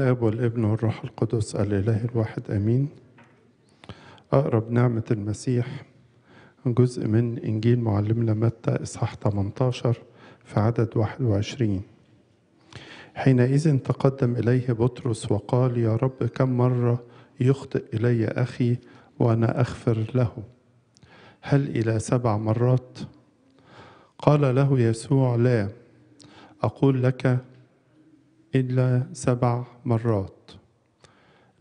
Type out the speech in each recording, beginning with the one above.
الاب والابن والروح القدس الاله الواحد امين اقرب نعمه المسيح جزء من انجيل معلمنا متى اصحاح 18 في عدد 21 حينئذ تقدم اليه بطرس وقال يا رب كم مره يخطئ الي اخي وانا اغفر له هل الى سبع مرات قال له يسوع لا اقول لك إلا سبع مرات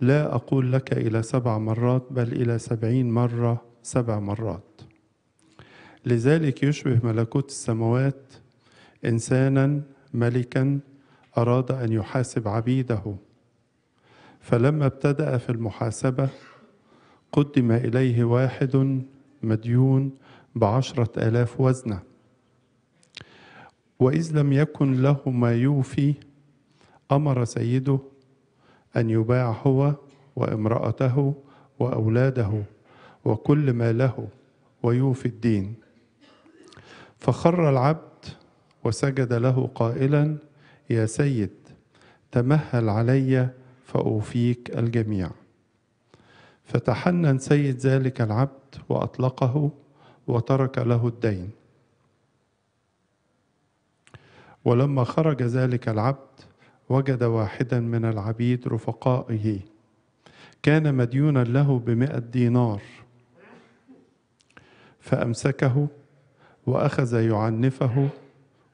لا أقول لك إلى سبع مرات بل إلى سبعين مرة سبع مرات لذلك يشبه ملكوت السماوات إنسانا ملكا أراد أن يحاسب عبيده فلما ابتدأ في المحاسبة قدم إليه واحد مديون بعشرة آلاف وزنة وإذ لم يكن له ما يوفي امر سيده ان يباع هو وامراته واولاده وكل ما له ويوفي الدين فخر العبد وسجد له قائلا يا سيد تمهل علي فاوفيك الجميع فتحنن سيد ذلك العبد واطلقه وترك له الدين ولما خرج ذلك العبد وجد واحدا من العبيد رفقائه كان مديونا له بمئة دينار فأمسكه وأخذ يعنفه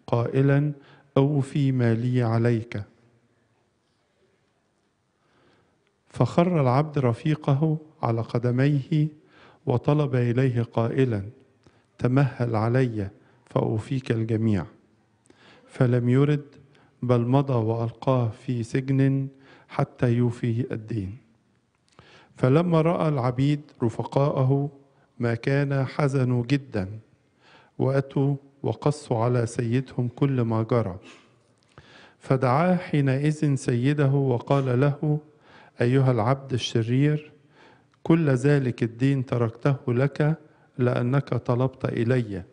قائلا أوفي ما لي عليك فخر العبد رفيقه على قدميه وطلب إليه قائلا تمهل علي فأوفيك الجميع فلم يرد بل مضى والقاه في سجن حتى يوفي الدين فلما راى العبيد رفقاءه ما كان حزنوا جدا واتوا وقصوا على سيدهم كل ما جرى فدعاه حينئذ سيده وقال له ايها العبد الشرير كل ذلك الدين تركته لك لانك طلبت الي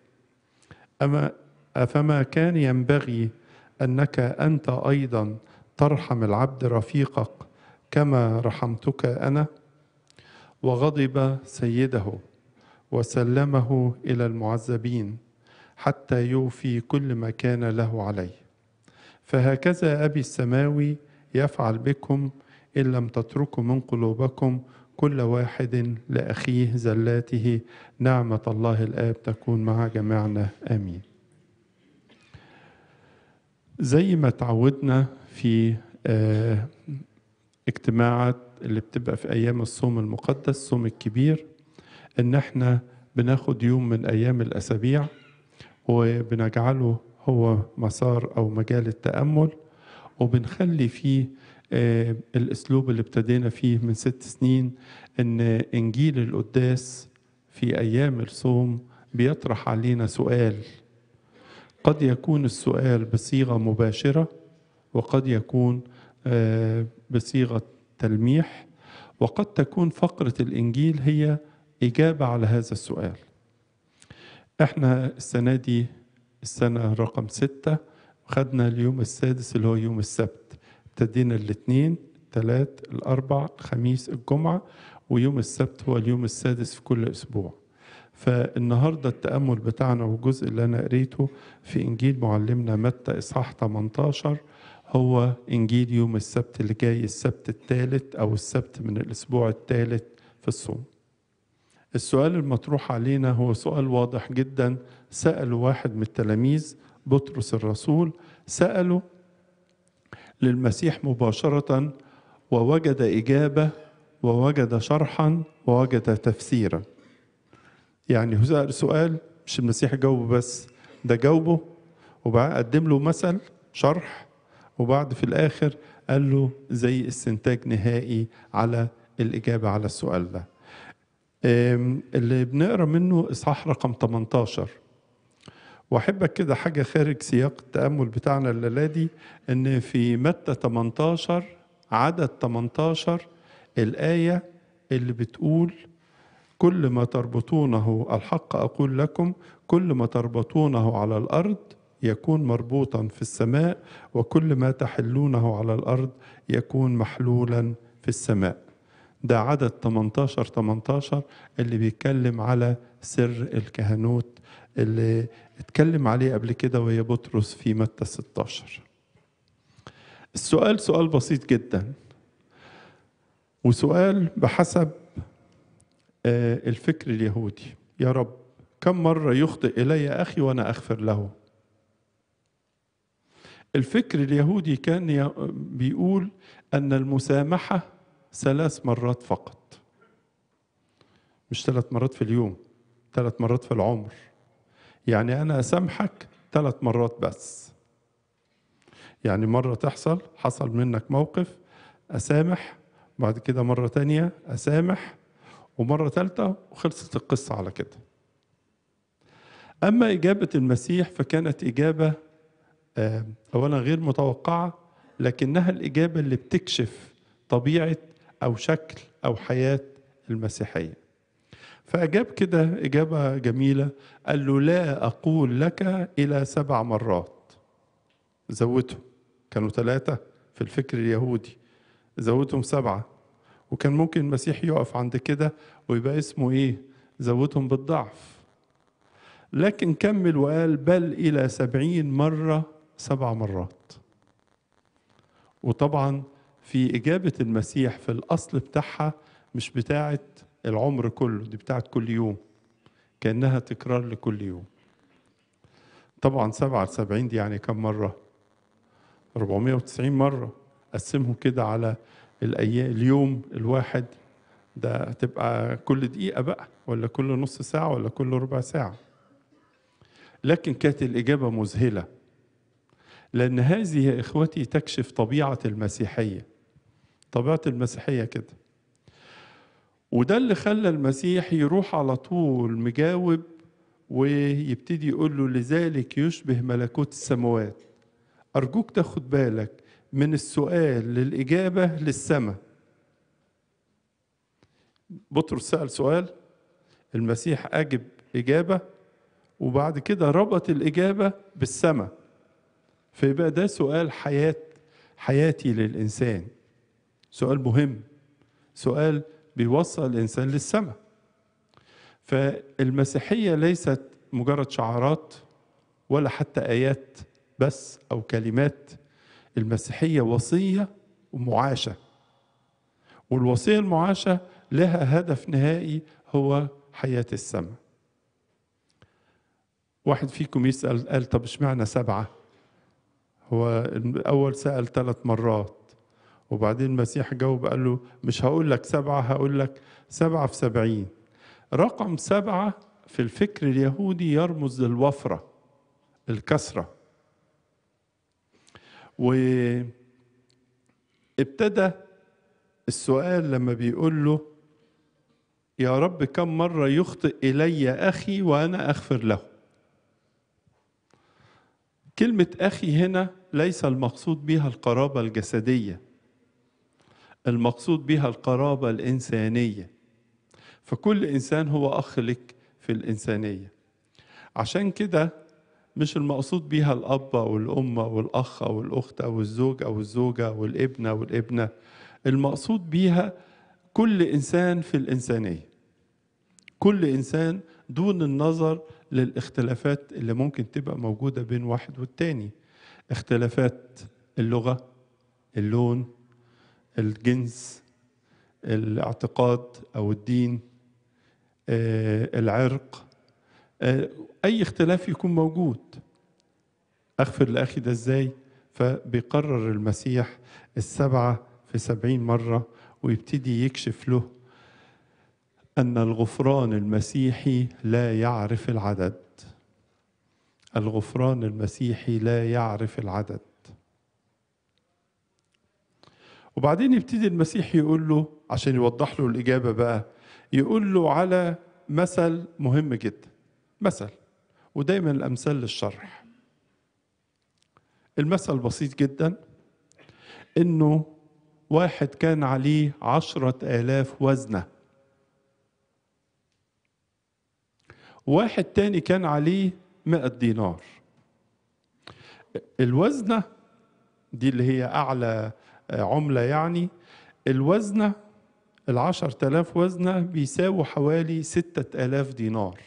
اما افما كان ينبغي انك انت ايضا ترحم العبد رفيقك كما رحمتك انا وغضب سيده وسلمه الى المعذبين حتى يوفي كل ما كان له عليه فهكذا ابي السماوي يفعل بكم ان لم تتركوا من قلوبكم كل واحد لاخيه زلاته نعمه الله الاب تكون مع جميعنا امين زي ما تعودنا في آه، اجتماعات اللي بتبقى في أيام الصوم المقدس الصوم الكبير إن إحنا بناخد يوم من أيام الأسابيع وبنجعله هو مسار أو مجال التأمل وبنخلي فيه آه، الأسلوب اللي ابتدينا فيه من ست سنين إن إنجيل القداس في أيام الصوم بيطرح علينا سؤال قد يكون السؤال بصيغة مباشرة وقد يكون آه، بصيغة تلميح وقد تكون فقرة الإنجيل هي إجابة على هذا السؤال إحنا السنة دي السنة رقم ستة خدنا اليوم السادس اللي هو يوم السبت ابتدينا الاثنين الثلاث الأربع الخميس الجمعة ويوم السبت هو اليوم السادس في كل أسبوع فالنهارده التامل بتاعنا والجزء اللي انا قريته في انجيل معلمنا متى اصحاح 18 هو انجيل يوم السبت اللي جاي السبت الثالث او السبت من الاسبوع الثالث في الصوم السؤال المطروح علينا هو سؤال واضح جدا سأله واحد من التلاميذ بطرس الرسول سأله للمسيح مباشرة ووجد إجابة ووجد شرحا ووجد تفسيرا يعني هو سأل سؤال مش المسيح جاوبه بس ده جاوبه وبعد قدم له مثل شرح وبعد في الآخر قال له زي استنتاج نهائي على الإجابة على السؤال ده اللي بنقرا منه إصحاح رقم 18 وأحبك كده حاجة خارج سياق التأمل بتاعنا الليلة دي إن في متى 18 عدد 18 الآية اللي بتقول كل ما تربطونه الحق أقول لكم كل ما تربطونه على الأرض يكون مربوطا في السماء وكل ما تحلونه على الأرض يكون محلولا في السماء ده عدد 18 18 اللي بيتكلم على سر الكهنوت اللي اتكلم عليه قبل كده وهي بطرس في متى 16 السؤال سؤال بسيط جدا وسؤال بحسب آه، الفكر اليهودي يا رب كم مرة يخطئ إلي أخي وأنا أغفر له الفكر اليهودي كان بيقول أن المسامحة ثلاث مرات فقط مش ثلاث مرات في اليوم ثلاث مرات في العمر يعني أنا أسامحك ثلاث مرات بس يعني مرة تحصل حصل منك موقف أسامح بعد كده مرة تانية أسامح ومرة ثالثة وخلصت القصة على كده أما إجابة المسيح فكانت إجابة أولا غير متوقعة لكنها الإجابة اللي بتكشف طبيعة أو شكل أو حياة المسيحية فأجاب كده إجابة جميلة قال له لا أقول لك إلى سبع مرات زودهم كانوا ثلاثة في الفكر اليهودي زودهم سبعة وكان ممكن المسيح يقف عند كده ويبقى اسمه ايه زودهم بالضعف لكن كمل وقال بل إلى سبعين مرة سبع مرات وطبعا في إجابة المسيح في الأصل بتاعها مش بتاعة العمر كله دي بتاعة كل يوم كأنها تكرار لكل يوم طبعا سبعة سبعين دي يعني كم مرة 490 مرة قسمهم كده على الايام اليوم الواحد ده تبقى كل دقيقه بقى ولا كل نص ساعه ولا كل ربع ساعه لكن كانت الاجابه مذهله لان هذه يا اخوتي تكشف طبيعه المسيحيه طبيعه المسيحيه كده وده اللي خلى المسيح يروح على طول مجاوب ويبتدي يقول له لذلك يشبه ملكوت السماوات أرجوك تاخد بالك من السؤال للإجابة للسماء بطرس سأل سؤال المسيح أجب إجابة وبعد كده ربط الإجابة بالسماء فيبقى ده سؤال حياة حياتي للإنسان سؤال مهم سؤال بيوصل الإنسان للسماء فالمسيحية ليست مجرد شعارات ولا حتى آيات بس أو كلمات المسيحية وصية ومعاشة والوصية المعاشة لها هدف نهائي هو حياة السماء واحد فيكم يسأل قال طب اشمعنى سبعة هو الأول سأل ثلاث مرات وبعدين المسيح جاوب قال له مش هقول لك سبعة هقول لك سبعة في سبعين رقم سبعة في الفكر اليهودي يرمز للوفرة الكسرة وابتدى السؤال لما بيقول له يا رب كم مرة يخطئ إلي أخي وأنا أغفر له كلمة أخي هنا ليس المقصود بها القرابة الجسدية المقصود بها القرابة الإنسانية فكل إنسان هو أخ لك في الإنسانية عشان كده مش المقصود بيها الأب أو الأم أو الأخ أو الأخت أو الزوج أو الزوجة أو والابنة أو الابنة المقصود بيها كل إنسان في الإنسانية كل إنسان دون النظر للاختلافات اللي ممكن تبقى موجودة بين واحد والتاني اختلافات اللغة اللون الجنس الاعتقاد أو الدين آه، العرق آه، اي اختلاف يكون موجود اغفر لاخي ده ازاي فبيقرر المسيح السبعه في سبعين مره ويبتدي يكشف له ان الغفران المسيحي لا يعرف العدد الغفران المسيحي لا يعرف العدد وبعدين يبتدي المسيح يقول له عشان يوضح له الإجابة بقى يقول له على مثل مهم جدا مثل ودايما الأمثال للشرح المثل بسيط جدا إنه واحد كان عليه عشرة آلاف وزنة واحد تاني كان عليه مئة دينار الوزنة دي اللي هي أعلى عملة يعني الوزنة العشر تلاف وزنة بيساووا حوالي ستة آلاف دينار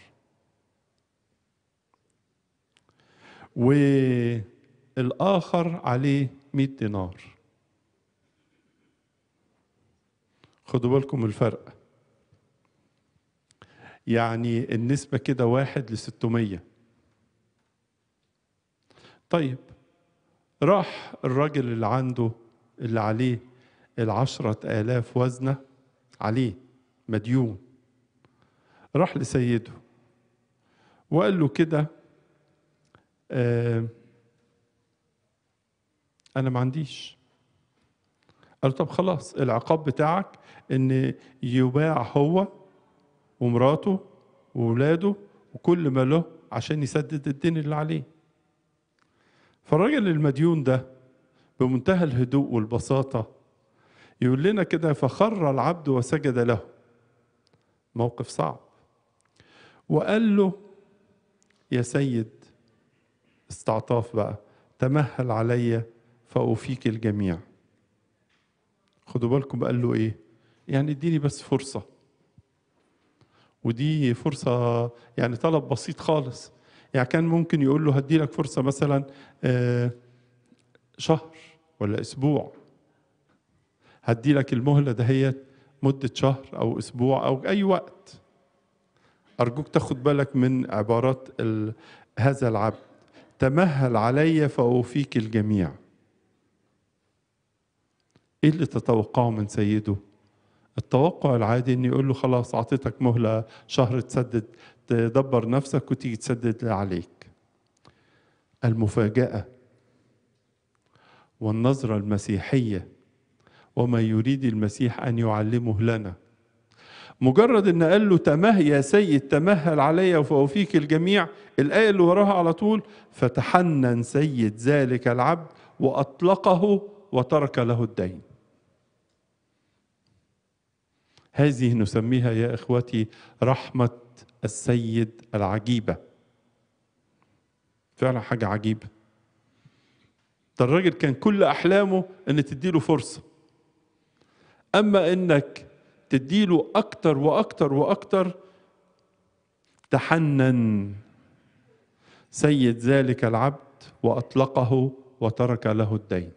والآخر عليه 100 دينار خدوا بالكم الفرق يعني النسبة كده واحد لستمية طيب راح الراجل اللي عنده اللي عليه العشرة آلاف وزنة عليه مديون راح لسيده وقال له كده آه، انا ما عنديش قال طب خلاص العقاب بتاعك ان يباع هو ومراته وولاده وكل ما له عشان يسدد الدين اللي عليه فالراجل المديون ده بمنتهى الهدوء والبساطة يقول لنا كده فخر العبد وسجد له موقف صعب وقال له يا سيد استعطاف بقى تمهل علي فأوفيك الجميع خدوا بالكم قال له إيه يعني اديني بس فرصة ودي فرصة يعني طلب بسيط خالص يعني كان ممكن يقول له هدي لك فرصة مثلا آه، شهر ولا أسبوع هدي لك المهلة دهيت مدة شهر أو أسبوع أو أي وقت أرجوك تاخد بالك من عبارات هذا العبد تمهل علي فأوفيك الجميع ايه اللي تتوقعه من سيده التوقع العادي ان يقول له خلاص اعطيتك مهله شهر تسدد تدبر نفسك وتيجي تسدد اللي عليك المفاجاه والنظره المسيحيه وما يريد المسيح ان يعلمه لنا مجرد ان قال له تمه يا سيد تمهل علي فاوفيك الجميع الايه اللي وراها على طول فتحنن سيد ذلك العبد واطلقه وترك له الدين هذه نسميها يا اخوتي رحمه السيد العجيبه فعلا حاجه عجيبه ده الراجل كان كل احلامه ان تديله فرصه اما انك تديله أكتر وأكتر وأكتر تحنن سيد ذلك العبد وأطلقه وترك له الدين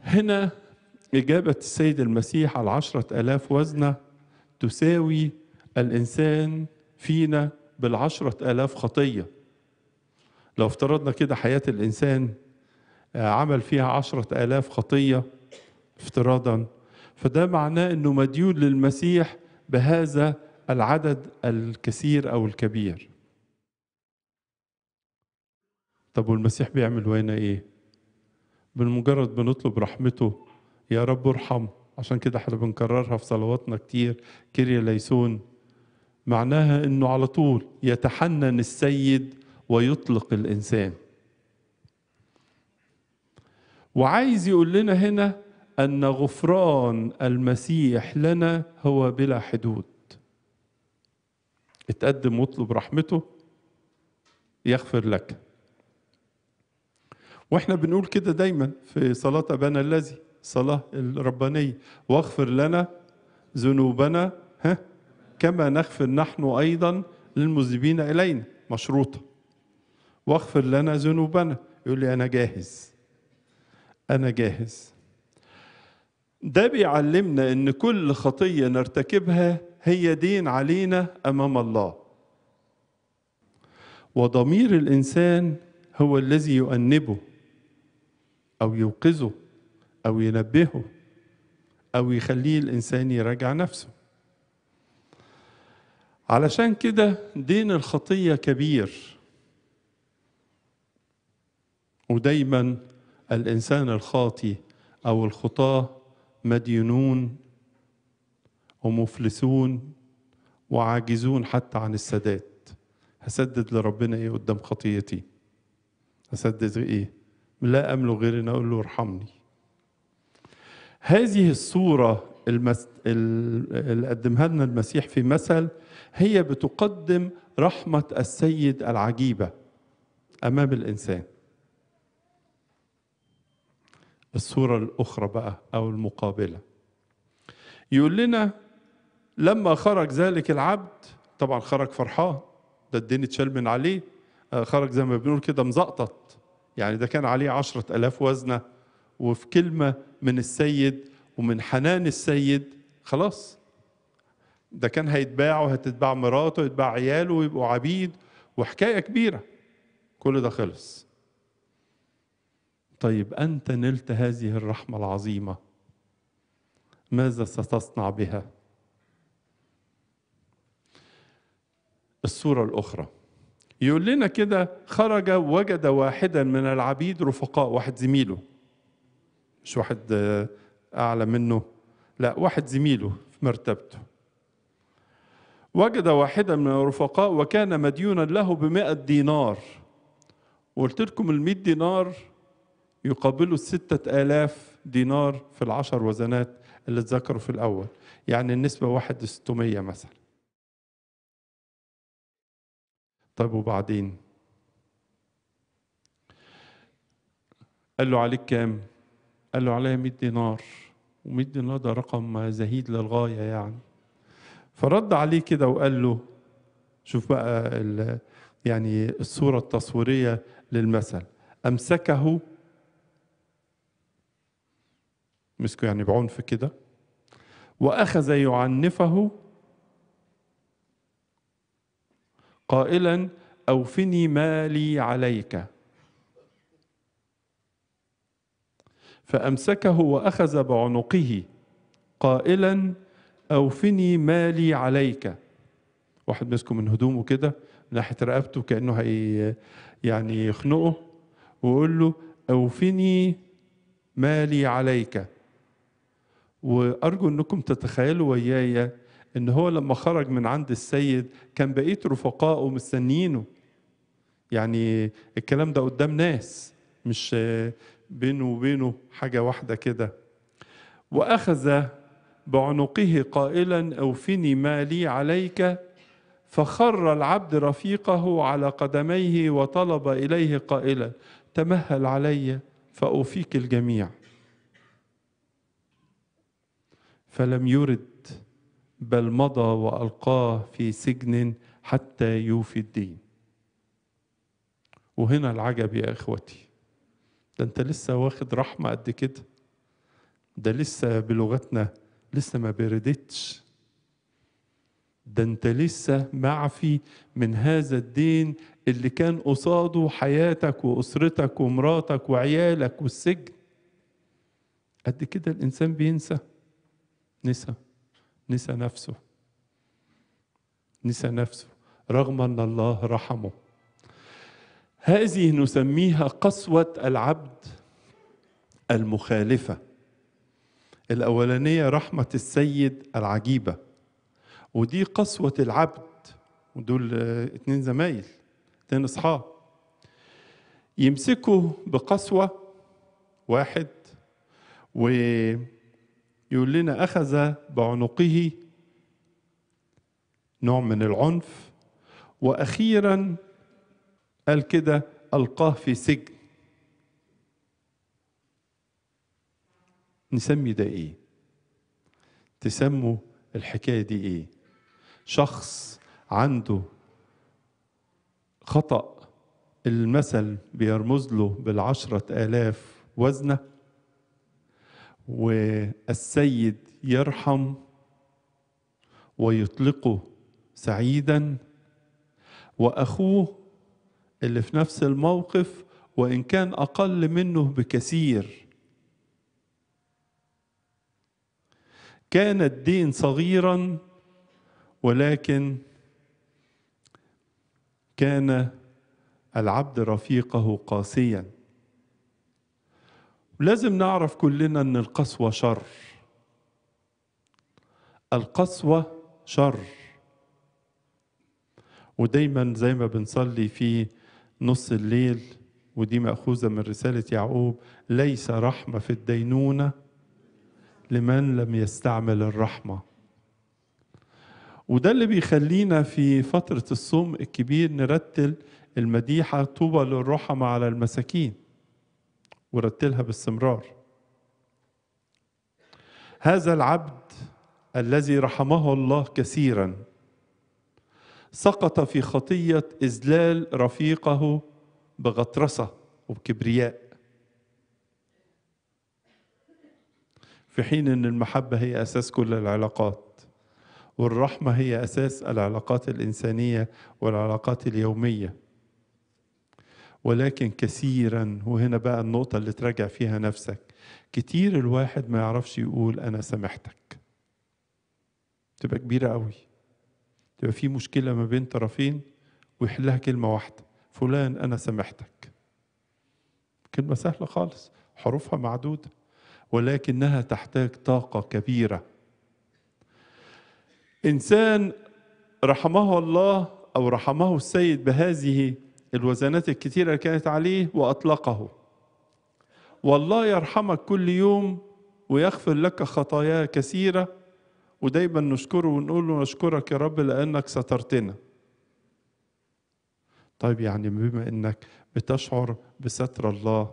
هنا إجابة السيد المسيح على عشرة ألاف وزنة تساوي الإنسان فينا بالعشرة ألاف خطية لو افترضنا كده حياة الإنسان آه، عمل فيها عشرة ألاف خطية افتراضا فده معناه انه مديون للمسيح بهذا العدد الكثير او الكبير طب والمسيح بيعمل وين ايه بمجرد بنطلب رحمته يا رب ارحم عشان كده احنا بنكررها في صلواتنا كتير كيريا ليسون معناها انه على طول يتحنن السيد ويطلق الانسان وعايز يقول لنا هنا ان غفران المسيح لنا هو بلا حدود اتقدم واطلب رحمته يغفر لك واحنا بنقول كده دايما في صلاه ابانا الذي الصلاه الربانيه واغفر لنا ذنوبنا ها كما نغفر نحن ايضا للمذنبين الينا مشروطه واغفر لنا ذنوبنا يقول لي انا جاهز انا جاهز ده بيعلمنا ان كل خطيه نرتكبها هي دين علينا امام الله وضمير الانسان هو الذي يؤنبه او يوقظه او ينبهه او يخليه الانسان يراجع نفسه علشان كده دين الخطيه كبير ودايما الانسان الخاطي او الخطاه مدينون ومفلسون وعاجزون حتى عن السداد هسدد لربنا ايه قدام خطيتي هسدد ايه لا املك غير ان اقول له ارحمني هذه الصوره المس... اللي قدمها لنا المسيح في مثل هي بتقدم رحمه السيد العجيبه امام الانسان الصورة الأخرى بقى أو المقابلة يقول لنا لما خرج ذلك العبد طبعا خرج فرحان ده الدين اتشال من عليه آه، خرج زي ما بنقول كده مزقطط يعني ده كان عليه عشرة ألاف وزنة وفي كلمة من السيد ومن حنان السيد خلاص ده كان هيتباع وهتتباع مراته ويتباع عياله ويبقوا عبيد وحكاية كبيرة كل ده خلص طيب انت نلت هذه الرحمه العظيمه ماذا ستصنع بها الصوره الاخرى يقول لنا كده خرج وجد واحدا من العبيد رفقاء واحد زميله مش واحد آه، اعلى منه لا واحد زميله في مرتبته وجد واحدا من الرفقاء وكان مديونا له بمائة دينار وقلت لكم المئة دينار يقابله ستة آلاف دينار في العشر وزنات اللي اتذكروا في الأول يعني النسبة واحد ستمية مثلا طيب وبعدين قال له عليك كام قال له عليا 100 دينار و100 دينار ده رقم زهيد للغاية يعني فرد عليه كده وقال له شوف بقى يعني الصورة التصويرية للمثل أمسكه مسكه يعني بعنف كده واخذ يعنفه قائلا اوفني مالي عليك فامسكه واخذ بعنقه قائلا اوفني مالي عليك واحد مسكه من هدومه كده ناحيه رقبته كانه هي يعني يخنقه ويقول له اوفني مالي عليك وارجو انكم تتخيلوا وياي ان هو لما خرج من عند السيد كان بقيه رفقائه مستنيينه يعني الكلام ده قدام ناس مش بينه وبينه حاجه واحده كده واخذ بعنقه قائلا اوفني ما لي عليك فخر العبد رفيقه على قدميه وطلب اليه قائلا تمهل علي فاوفيك الجميع فلم يرد بل مضى والقاه في سجن حتى يوفي الدين وهنا العجب يا اخوتي ده انت لسه واخد رحمه قد كده ده لسه بلغتنا لسه ما بردتش ده انت لسه معفي من هذا الدين اللي كان قصاده حياتك واسرتك ومراتك وعيالك والسجن قد كده الانسان بينسى نسى نسى نفسه نسى نفسه رغم أن الله رحمه هذه نسميها قسوة العبد المخالفة الأولانية رحمة السيد العجيبة ودي قسوة العبد ودول اتنين زمايل اتنين أصحاب يمسكوا بقسوة واحد و يقول لنا أخذ بعنقه نوع من العنف وأخيرا قال كده ألقاه في سجن نسمي ده إيه؟ تسموا الحكاية دي إيه؟ شخص عنده خطأ المثل بيرمز له بالعشرة آلاف وزنه والسيد يرحم ويطلقه سعيدا واخوه اللي في نفس الموقف وان كان اقل منه بكثير كان الدين صغيرا ولكن كان العبد رفيقه قاسيا لازم نعرف كلنا ان القسوه شر القسوه شر ودايما زي ما بنصلي في نص الليل ودي ماخوذه من رساله يعقوب ليس رحمه في الدينونه لمن لم يستعمل الرحمه وده اللي بيخلينا في فتره الصوم الكبير نرتل المديحه طوبى للرحمه على المساكين ورتلها باستمرار هذا العبد الذي رحمه الله كثيرا سقط في خطيه اذلال رفيقه بغطرسه وبكبرياء في حين ان المحبه هي اساس كل العلاقات والرحمه هي اساس العلاقات الانسانيه والعلاقات اليوميه ولكن كثيرا وهنا بقى النقطة اللي تراجع فيها نفسك كتير الواحد ما يعرفش يقول أنا سامحتك تبقى كبيرة قوي تبقى في مشكلة ما بين طرفين ويحلها كلمة واحدة فلان أنا سامحتك كلمة سهلة خالص حروفها معدودة ولكنها تحتاج طاقة كبيرة إنسان رحمه الله أو رحمه السيد بهذه الوزنات الكتيرة اللي كانت عليه وأطلقه والله يرحمك كل يوم ويغفر لك خطايا كثيرة ودايما نشكره ونقول له نشكرك يا رب لأنك سترتنا طيب يعني بما أنك بتشعر بستر الله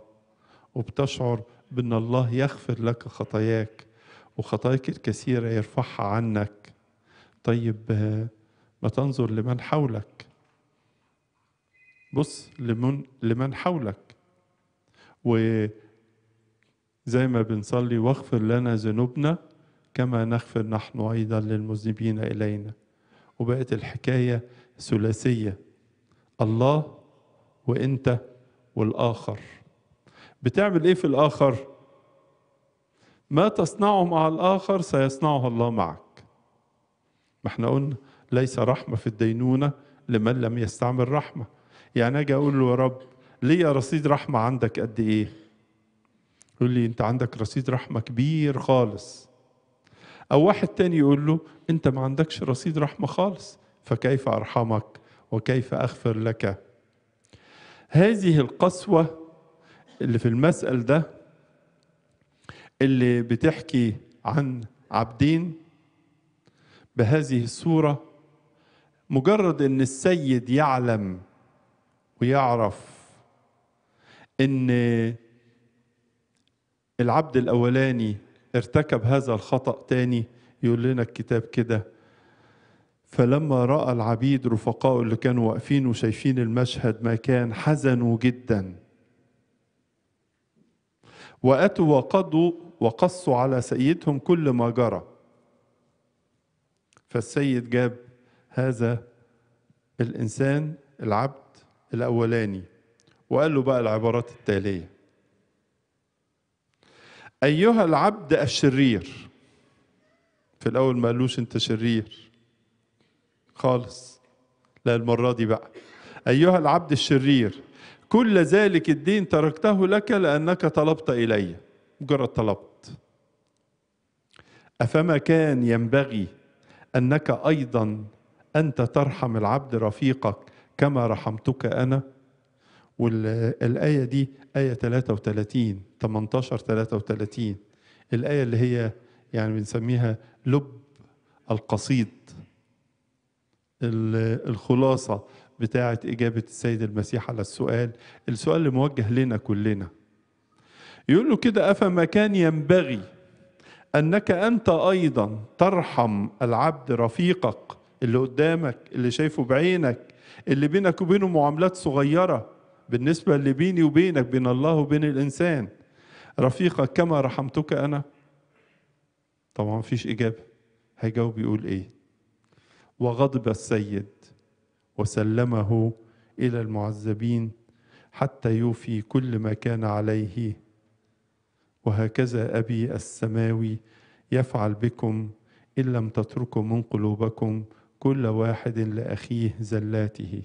وبتشعر بأن الله يغفر لك خطاياك وخطاياك الكثيرة يرفعها عنك طيب ما تنظر لمن حولك بص لمن, لمن حولك وزي ما بنصلي واغفر لنا ذنوبنا كما نغفر نحن أيضا للمذنبين إلينا وبقت الحكاية ثلاثية الله وانت والآخر بتعمل إيه في الآخر؟ ما تصنعه مع الآخر سيصنعه الله معك ما احنا قلنا ليس رحمة في الدينونة لمن لم يستعمل رحمة يعني اجي اقول له يا رب ليا رصيد رحمه عندك قد ايه يقول لي انت عندك رصيد رحمه كبير خالص او واحد تاني يقول له انت ما عندكش رصيد رحمه خالص فكيف ارحمك وكيف اغفر لك هذه القسوه اللي في المسأل ده اللي بتحكي عن عبدين بهذه الصورة مجرد ان السيد يعلم ويعرف ان العبد الاولاني ارتكب هذا الخطا تاني يقول لنا الكتاب كده فلما راى العبيد رفقائه اللي كانوا واقفين وشايفين المشهد ما كان حزنوا جدا واتوا وقضوا وقصوا على سيدهم كل ما جرى فالسيد جاب هذا الانسان العبد الأولاني وقال له بقى العبارات التالية أيها العبد الشرير في الأول ما قالوش أنت شرير خالص لا المرة دي بقى أيها العبد الشرير كل ذلك الدين تركته لك لأنك طلبت إلي مجرد طلبت أفما كان ينبغي أنك أيضا أنت ترحم العبد رفيقك كما رحمتك أنا والآية دي آية 33 18 33 الآية اللي هي يعني بنسميها لب القصيد الخلاصة بتاعة إجابة السيد المسيح على السؤال السؤال اللي موجه لنا كلنا يقول له كده أفما كان ينبغي أنك أنت أيضا ترحم العبد رفيقك اللي قدامك اللي شايفه بعينك اللي بينك وبينه معاملات صغيرة بالنسبة اللي بيني وبينك بين الله وبين الإنسان رفيقك كما رحمتك أنا طبعا مفيش إجابة هيجاوب يقول إيه وغضب السيد وسلمه إلى المعذبين حتى يوفي كل ما كان عليه وهكذا أبي السماوي يفعل بكم إن لم تتركوا من قلوبكم كل واحد لأخيه زلاته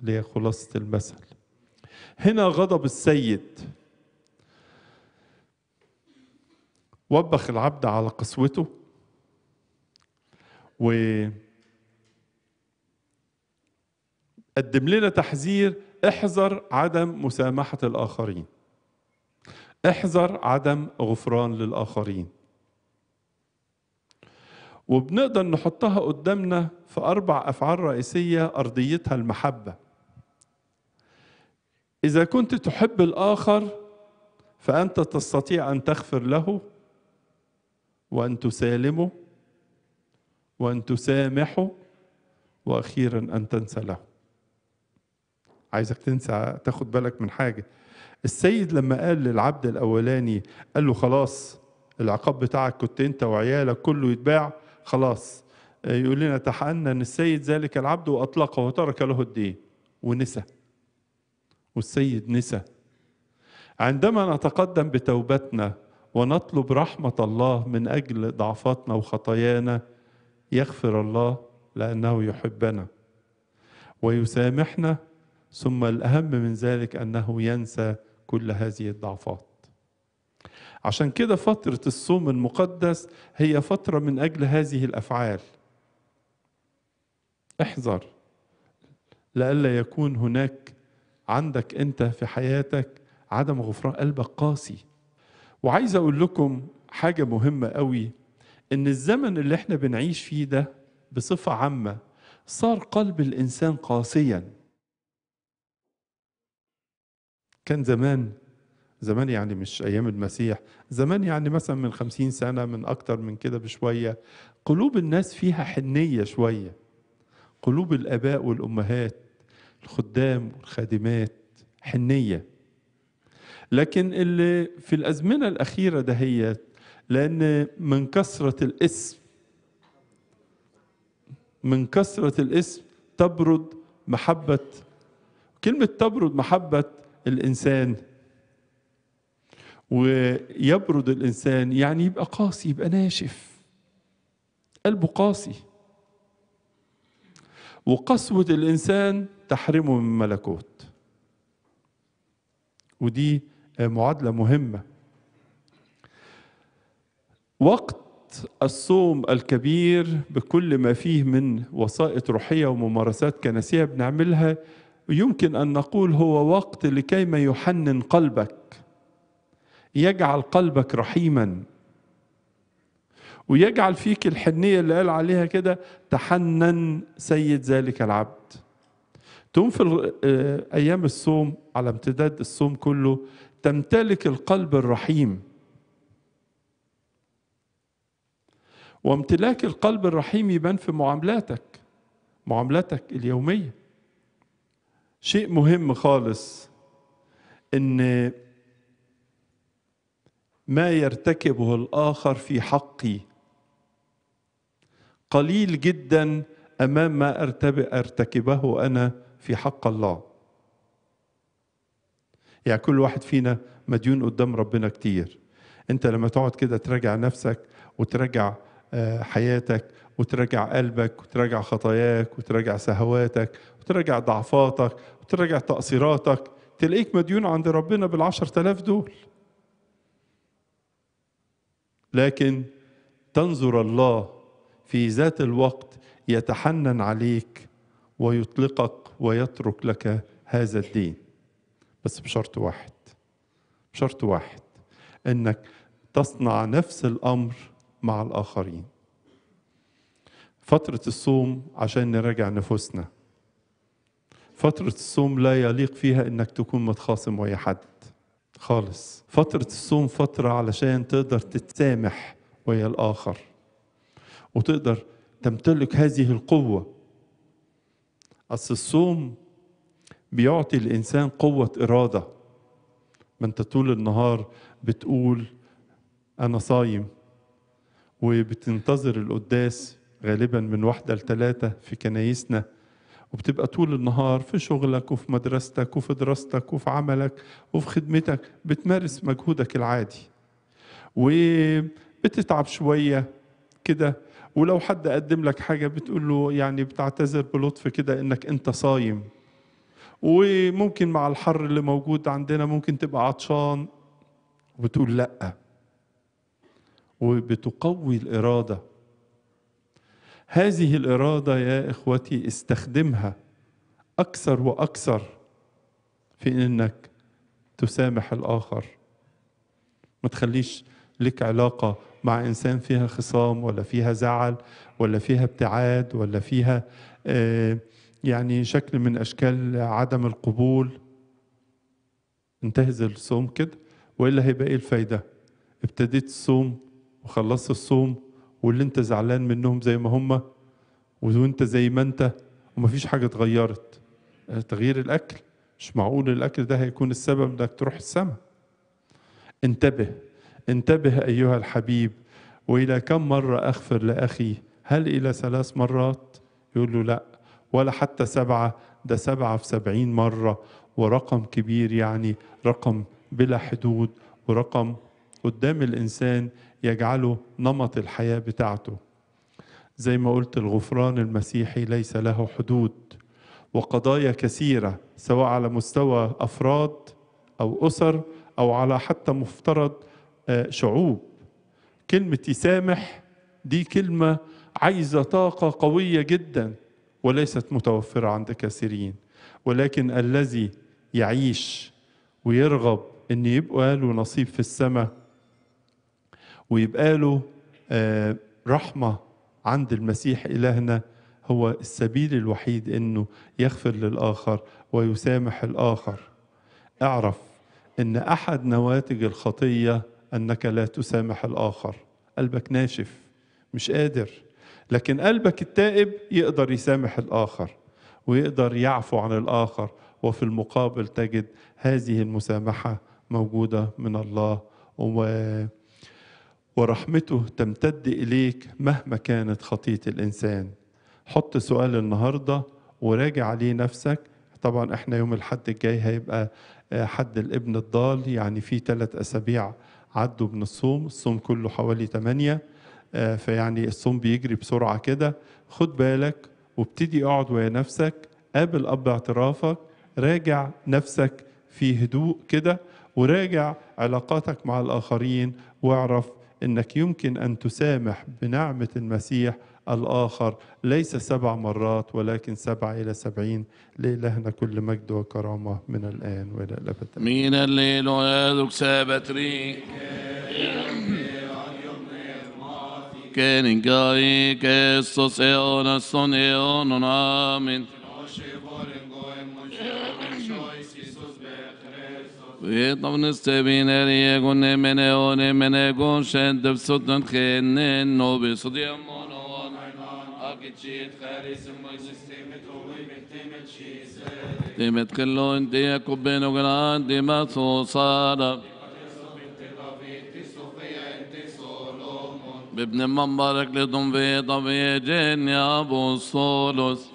اللي هي خلاصة المثل هنا غضب السيد وبخ العبد على قسوته و قدم لنا تحذير احذر عدم مسامحة الآخرين احذر عدم غفران للآخرين وبنقدر نحطها قدامنا في أربع أفعال رئيسية أرضيتها المحبة إذا كنت تحب الآخر فأنت تستطيع أن تغفر له وأن تسالمه وأن تسامحه وأخيرا أن تنسى له عايزك تنسى تاخد بالك من حاجة السيد لما قال للعبد الأولاني قال له خلاص العقاب بتاعك كنت أنت وعيالك كله يتباع خلاص آه، يقول لنا تحنن السيد ذلك العبد وأطلقه وترك له الدين ونسى والسيد نسى عندما نتقدم بتوبتنا ونطلب رحمة الله من أجل ضعفاتنا وخطايانا يغفر الله لأنه يحبنا ويسامحنا ثم الأهم من ذلك أنه ينسى كل هذه الضعفات عشان كده فترة الصوم المقدس هي فترة من أجل هذه الأفعال احذر لألا يكون هناك عندك أنت في حياتك عدم غفران قلبك قاسي وعايز أقول لكم حاجة مهمة قوي إن الزمن اللي احنا بنعيش فيه ده بصفة عامة صار قلب الإنسان قاسيا كان زمان زمان يعني مش أيام المسيح زمان يعني مثلا من خمسين سنة من أكتر من كده بشوية قلوب الناس فيها حنية شوية قلوب الآباء والأمهات الخدام والخادمات حنية لكن اللي في الأزمنة الأخيرة دهيت لأن من كثرة الاسم من كثرة الاسم تبرد محبة كلمة تبرد محبة الإنسان ويبرد الانسان يعني يبقى قاسي يبقى ناشف قلبه قاسي وقسوه الانسان تحرمه من ملكوت ودي معادله مهمه وقت الصوم الكبير بكل ما فيه من وسائط روحيه وممارسات كنسيه بنعملها يمكن ان نقول هو وقت لكي ما يحنن قلبك يجعل قلبك رحيما ويجعل فيك الحنيه اللي قال عليها كده تحنن سيد ذلك العبد تقوم في آه، ايام الصوم على امتداد الصوم كله تمتلك القلب الرحيم وامتلاك القلب الرحيم يبان في معاملاتك معاملاتك اليوميه شيء مهم خالص ان ما يرتكبه الاخر في حقي قليل جدا امام ما ارتكبه انا في حق الله يعني كل واحد فينا مديون قدام ربنا كتير انت لما تقعد كده تراجع نفسك وتراجع آه، حياتك وتراجع قلبك وتراجع خطاياك وتراجع سهواتك وتراجع ضعفاتك وتراجع تقصيراتك تلاقيك مديون عند ربنا بالعشر تلاف دول لكن تنظر الله في ذات الوقت يتحنن عليك ويطلقك ويترك لك هذا الدين بس بشرط واحد بشرط واحد انك تصنع نفس الامر مع الاخرين فترة الصوم عشان نراجع نفوسنا فترة الصوم لا يليق فيها انك تكون متخاصم ويا حد خالص فترة الصوم فترة علشان تقدر تتسامح ويا الآخر وتقدر تمتلك هذه القوة أصل الصوم بيعطي الإنسان قوة إرادة ما أنت طول النهار بتقول أنا صايم وبتنتظر القداس غالبا من واحدة لثلاثة في كنايسنا وبتبقى طول النهار في شغلك وفي مدرستك وفي دراستك وفي عملك وفي خدمتك بتمارس مجهودك العادي وبتتعب شوية كده ولو حد قدم لك حاجة بتقول له يعني بتعتذر بلطف كده إنك أنت صايم وممكن مع الحر اللي موجود عندنا ممكن تبقى عطشان وبتقول لأ وبتقوي الإرادة هذه الاراده يا اخوتي استخدمها اكثر واكثر في انك تسامح الاخر ما تخليش لك علاقه مع انسان فيها خصام ولا فيها زعل ولا فيها ابتعاد ولا فيها آه، يعني شكل من اشكال عدم القبول انتهز الصوم كده والا هيبقى ايه الفايده ابتديت الصوم وخلصت الصوم واللي انت زعلان منهم زي ما هم وانت زي ما انت ومفيش حاجه اتغيرت آه، تغيير الاكل مش معقول الاكل ده هيكون السبب انك تروح السماء انتبه انتبه ايها الحبيب والى كم مره اغفر لاخي هل الى ثلاث مرات يقول له لا ولا حتى سبعه ده سبعه في سبعين مره ورقم كبير يعني رقم بلا حدود ورقم قدام الانسان يجعله نمط الحياة بتاعته زي ما قلت الغفران المسيحي ليس له حدود وقضايا كثيرة سواء على مستوى أفراد أو أسر أو على حتى مفترض آه، شعوب كلمة يسامح دي كلمة عايزة طاقة قوية جدا وليست متوفرة عند كثيرين ولكن الذي يعيش ويرغب أن يبقى له نصيب في السماء ويبقى له آه، رحمة عند المسيح إلهنا هو السبيل الوحيد إنه يغفر للآخر ويسامح الآخر اعرف إن أحد نواتج الخطية أنك لا تسامح الآخر قلبك ناشف مش قادر لكن قلبك التائب يقدر يسامح الآخر ويقدر يعفو عن الآخر وفي المقابل تجد هذه المسامحة موجودة من الله و ورحمته تمتد إليك مهما كانت خطية الإنسان حط سؤال النهاردة وراجع عليه نفسك طبعا احنا يوم الحد الجاي هيبقى آه، حد الابن الضال يعني في ثلاث أسابيع عدوا من الصوم الصوم كله حوالي ثمانية آه، فيعني الصوم بيجري بسرعة كده خد بالك وابتدي اقعد ويا نفسك قابل أب اعترافك راجع نفسك في هدوء كده وراجع علاقاتك مع الآخرين واعرف انك يمكن ان تسامح بنعمه المسيح الاخر ليس سبع مرات ولكن سبع الى سبعين لالهنا كل مجد وكرامه من الان والى الابد من الليل ويدك سابتري كان جاي كيسوس ايون الصن ايون امين ويطمن استبين ريقون من اون من اون شد بسود خين نوبي صدي امون اون اكيد شيد خاريس مويس استيمت ووي بتيمت شيزي تيمت كلو انت يكو بينو قران دي ما سو صار بابن من بارك لدم في طبي جين يا ابو صولوس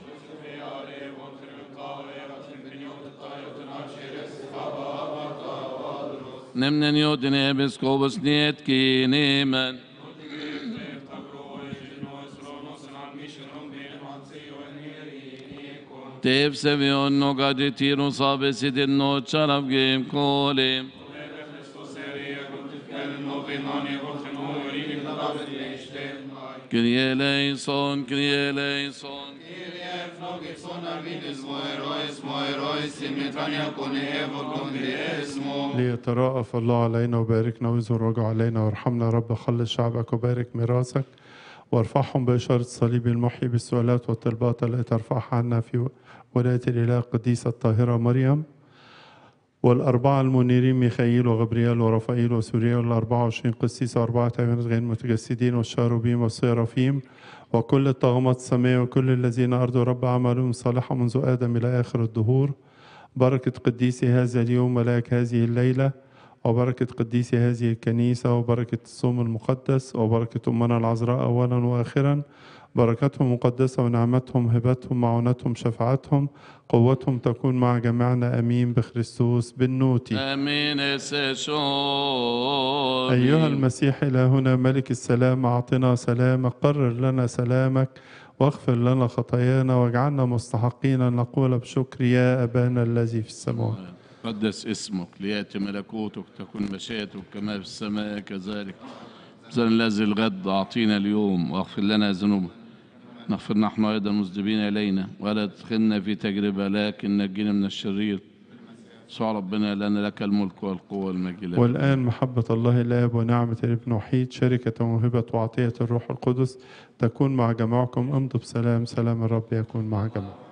nemnen jodine biskopus niet ki nemen. Tev seviyon no gaditiru sabesidin no çarab gim kolim. Tev seviyon no gaditiru sabesidin no çarab gim kolim. Kyrie eleison, Kyrie eleison. Kyrie ευλόγησον αρνητισμό ερώεσμο ερώεση μετάνοια κονεεύω τον Διέσμο. ليتراءف الله علينا وباركنا ويزرج علينا وارحمنا رب خلص شعبك وبارك ميراثك وارفعهم بإشارة الصليب المحيي بالسؤالات والطلبات التي ترفعها عنا في ولاية الإله القديسة الطاهرة مريم والأربعة المنيرين ميخائيل وغبريال ورفائيل وسوريا والأربعة وعشرين قسيس وأربعة عمال غير متجسدين والشاروبيم والصيرافيم وكل الطغمات السماء وكل الذين أرضوا رب عملهم صالحة منذ آدم إلى آخر الدهور بركة قديسي هذا اليوم ملاك هذه الليلة وبركة قديسي هذه الكنيسة وبركة الصوم المقدس وبركة أمنا العذراء أولا وآخرا بركتهم مقدسة ونعمتهم هبتهم معونتهم شفعتهم قوتهم تكون مع جميعنا أمين بخريستوس بالنوتي أمين أيها المسيح إلهنا ملك السلام أعطنا سلامك قرر لنا سلامك واغفر لنا خطايانا واجعلنا مستحقين أن نقول بشكر يا أبانا الذي في السماء قدس اسمك ليأتي ملكوتك تكون مشيئتك كما في السماء كذلك مثلا الذي الغد أعطينا اليوم واغفر لنا ذنوبنا اغفر نحن أيضا مذنبين إلينا ولا تدخلنا في تجربة لكن نجينا من الشرير سوى ربنا لنا لك الملك والقوة والمجد والآن محبة الله الآب ونعمة الابن وحيد شركة موهبة وعطية الروح القدس تكون مع جماعكم امضوا بسلام سلام الرب يكون مع جماعكم